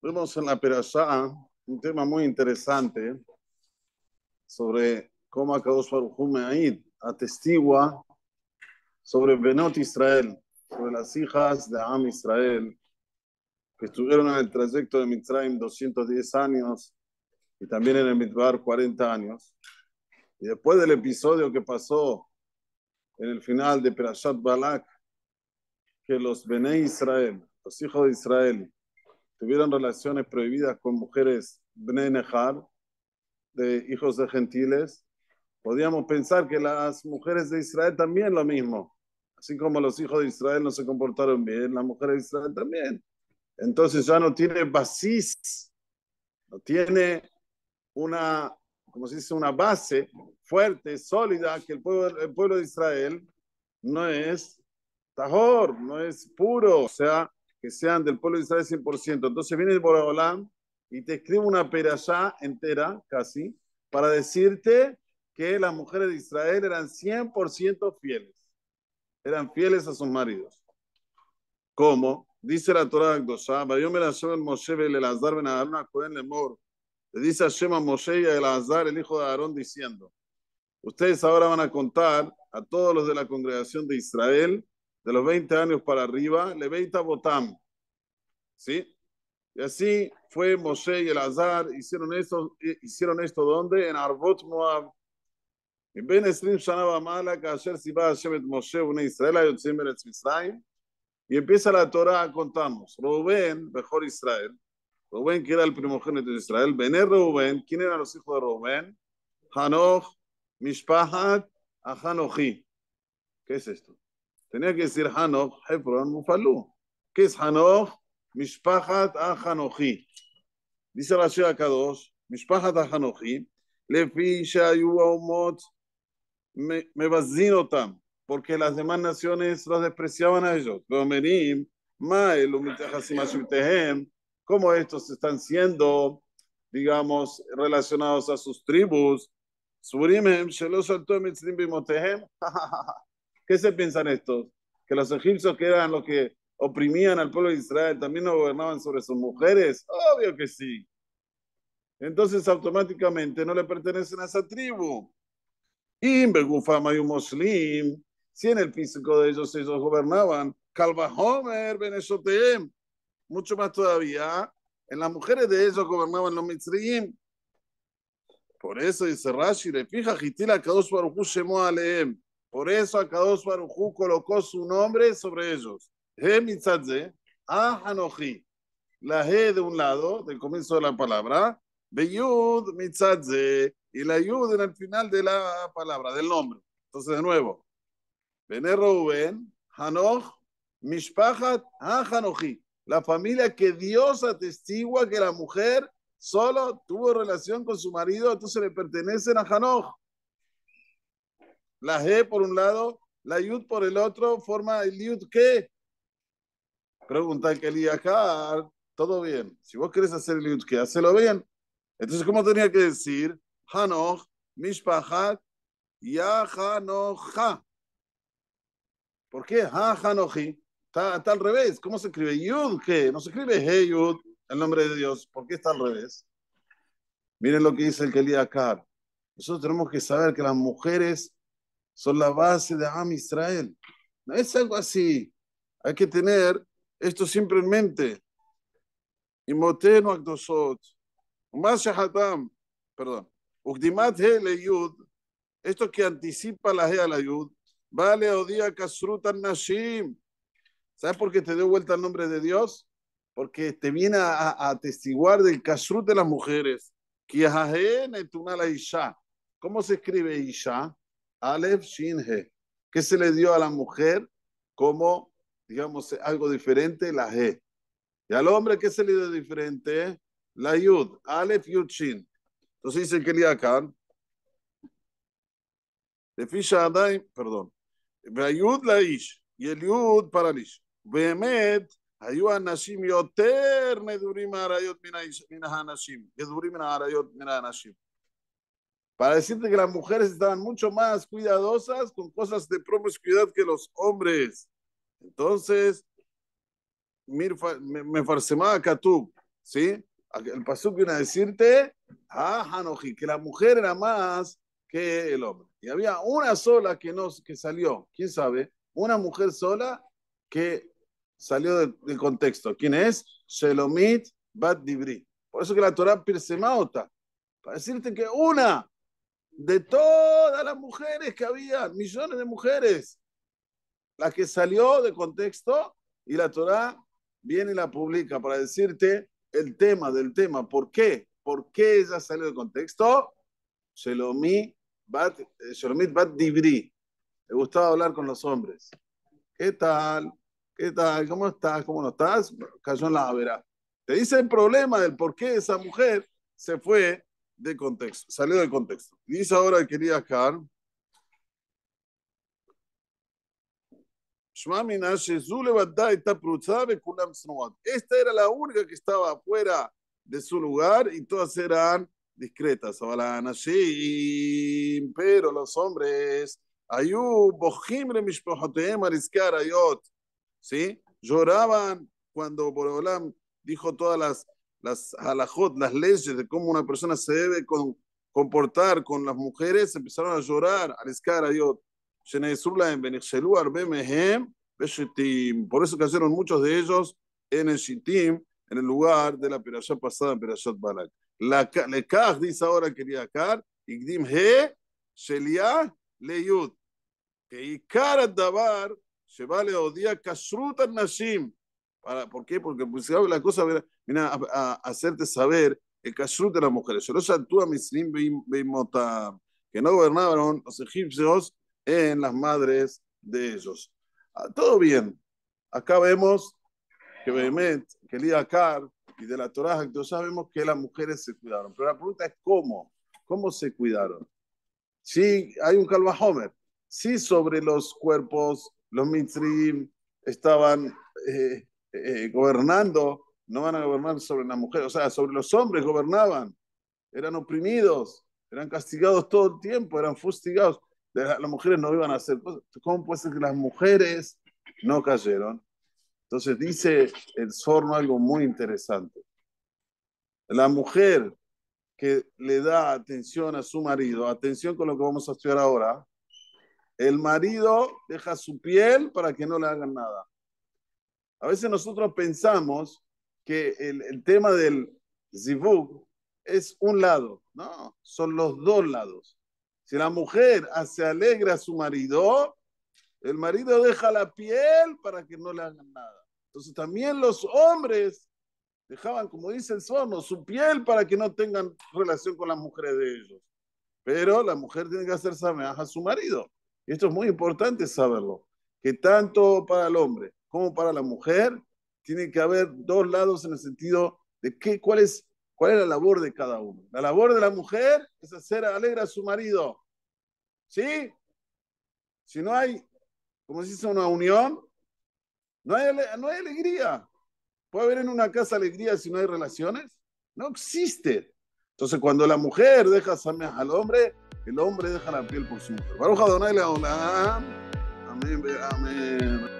Vemos en la Perashá un tema muy interesante sobre cómo Akadosh Baruj atestigua sobre Benot Israel, sobre las hijas de Am Israel, que estuvieron en el trayecto de Mitzrayim 210 años y también en el Midbar 40 años. Y después del episodio que pasó en el final de Perashat Balak, que los Bené Israel, los hijos de Israel, tuvieron relaciones prohibidas con mujeres de hijos de gentiles, podíamos pensar que las mujeres de Israel también lo mismo. Así como los hijos de Israel no se comportaron bien, las mujeres de Israel también. Entonces ya no tiene basis, no tiene una, como se dice, una base fuerte, sólida, que el pueblo, el pueblo de Israel no es tajor, no es puro, o sea, que sean del pueblo de Israel 100%. Entonces viene el Boraholam y te escribe una ya entera, casi, para decirte que las mujeres de Israel eran 100% fieles. Eran fieles a sus maridos. ¿Cómo? Dice la Torah de el Moshe Elazar ben Aarón Lemor. Le dice a Shema Moshe y a Elazar, el hijo de Aarón, diciendo, ustedes ahora van a contar a todos los de la congregación de Israel de los 20 años para arriba, Leveita Botam. ¿Sí? Y así fue Moshe y Elazar, hicieron esto, eh, hicieron esto ¿dónde? En Arbot Moab. En Shemet Moshe, una Israel, Y empieza la Torah, contamos. Rubén, mejor Israel. Rubén, que era el primogénito de Israel. Bené Rubén, ¿quién eran los hijos de Rubén? Hanoch, Mishpahat, Ahanochi. ¿Qué es esto? Tenía que decir Hanoch, Hebron, Mufalú. ¿Qué es Hanoch, Mishpachat Hanochi. Dice Rashi Akadosh, Mishpachat Hanochi, Lefi Shayu me Mebazin Otam, porque las demás naciones los despreciaban a ellos. Veomerim, Mael, Umitahasim Ashvitehem, cómo estos están siendo, digamos, relacionados a sus tribus. Surimem, shelo Altom, Mitzrim Bimotehem, jajajaja. ¿Qué se piensan estos? Que los egipcios que eran los que oprimían al pueblo de Israel también no gobernaban sobre sus mujeres. Obvio que sí. Entonces automáticamente no le pertenecen a esa tribu. Y un muslim, si en el físico de ellos ellos gobernaban, Calva Homer, mucho más todavía, en las mujeres de ellos gobernaban los Mitzriim. Por eso dice Rashi, le fija Gitila, Kadosh Baruch Shemo Aleem. Por eso Akadosh Barujú colocó su nombre sobre ellos. He mitzadze, La he de un lado, del comienzo de la palabra, beyud mitzadze, y la yud en el final de la palabra, del nombre. Entonces, de nuevo, Bene Reuben, Hanoch, Mishpachat, ah hanoji. La familia que Dios atestigua que la mujer solo tuvo relación con su marido, entonces le pertenecen a Hanoch. La G por un lado, la Yud por el otro, forma el Yud qué? Pregunta el Keliachar todo bien. Si vos querés hacer el Yud qué, hacelo bien. Entonces, ¿cómo tenía que decir? Hanoch, Mishpahat, ha. ¿Por qué? ha Está, está al revés. ¿Cómo se escribe? Yud qué? No se escribe He el nombre de Dios. ¿Por qué está al revés? Miren lo que dice el Kelly Nosotros tenemos que saber que las mujeres son la base de Am Israel. No es algo así. Hay que tener esto siempre en mente. Y moteno Más shahatam. Perdón. ukdimat he yud Esto que anticipa la he la yud. Vale odia oh kasrutan nashim. ¿Sabes por qué te dio vuelta el nombre de Dios? Porque te viene a, atestiguar del kasrut de las mujeres. ¿Cómo se escribe Isha? Aleph He, que se le dio a la mujer como, digamos, algo diferente, la He, Y al hombre, qué se le dio diferente? La Yud, Alef Yud Shin. Entonces dice que Eliakar, de Fisha Adai, perdón, la Yud la Ish, y el Yud para el Ish. Behemet, היו הנשים יותר מדברים מהעריות מן האנשים, מדברים מן nashim para decirte que las mujeres estaban mucho más cuidadosas con cosas de promiscuidad que los hombres. Entonces, me a Katub, ¿sí? El pasuk viene a decirte, a ah, Hanoji, que la mujer era más que el hombre. Y había una sola que, no, que salió, quién sabe, una mujer sola que salió del, contexto. ¿Quién es? Shelomit Bat Dibri. Por eso que la Torah pirsemauta, para decirte que una de todas las mujeres que había, millones de mujeres, la que salió de contexto y la Torá viene y la publica para decirte el tema del tema, ¿por qué? ¿Por qué ella salió de contexto? Shelomit bat, eh, Dibri, le gustaba hablar con los hombres. ¿Qué tal? ¿Qué tal? ¿Cómo estás? ¿Cómo no estás? Cayó en la vera Te dice el problema del por qué esa mujer se fue de contexto, salió del contexto. Dice ahora el quería Esta era la única que estaba afuera de su lugar y todas eran discretas. Pero los hombres, ¿sí? lloraban cuando Borobolam dijo todas las las halajot, las leyes de cómo una persona se debe comportar con las mujeres, empezaron a llorar, a escarayot. a Dios. Por eso cayeron muchos de ellos en el Shittim, en el lugar de la operación pasada, en Perashat Balak. La Lekaj dice ahora quería y Igdim He, Shelia, Leyud. Que Ikar Dabar, vale Odia, Kashrut Nashim. ¿Por qué? Porque pues, la cosa, mira, a, hacerte saber el caso de las mujeres. Que no gobernaron los egipcios en las madres de ellos. Ah, todo bien. Acá vemos que Behemet, que Lidakar, y de la Torah, entonces sabemos que las mujeres se cuidaron. Pero la pregunta es cómo. ¿Cómo se cuidaron? Sí, hay un Homer. Sí, sobre los cuerpos, los Mitzrim estaban eh, eh, gobernando, no van a gobernar sobre las mujeres, o sea, sobre los hombres gobernaban, eran oprimidos, eran castigados todo el tiempo, eran fustigados. Las mujeres no iban a hacer ¿Cómo puede ser que las mujeres no cayeron? Entonces dice el Sorno algo muy interesante. La mujer que le da atención a su marido, atención con lo que vamos a estudiar ahora, el marido deja su piel para que no le hagan nada. A veces nosotros pensamos que el, tema del zibug es un lado, no, son los dos lados. Si la mujer se alegra a su marido, el marido deja la piel para que no le hagan nada. Entonces también los hombres dejaban, como dice el su piel para que no tengan relación con las mujeres de ellos. Pero la mujer tiene que hacer sameaja a su marido. Y esto es muy importante saberlo, que tanto para el hombre como para la mujer, tiene que haber dos lados en el sentido de qué, cuál, es, cuál es la labor de cada uno. La labor de la mujer es hacer alegre a su marido. ¿Sí? Si no hay, como se dice, una unión, no hay, no hay alegría. ¿Puede haber en una casa alegría si no hay relaciones? No existe. Entonces, cuando la mujer deja al hombre, el hombre deja la piel por su mujer. la hola. Amén, amén.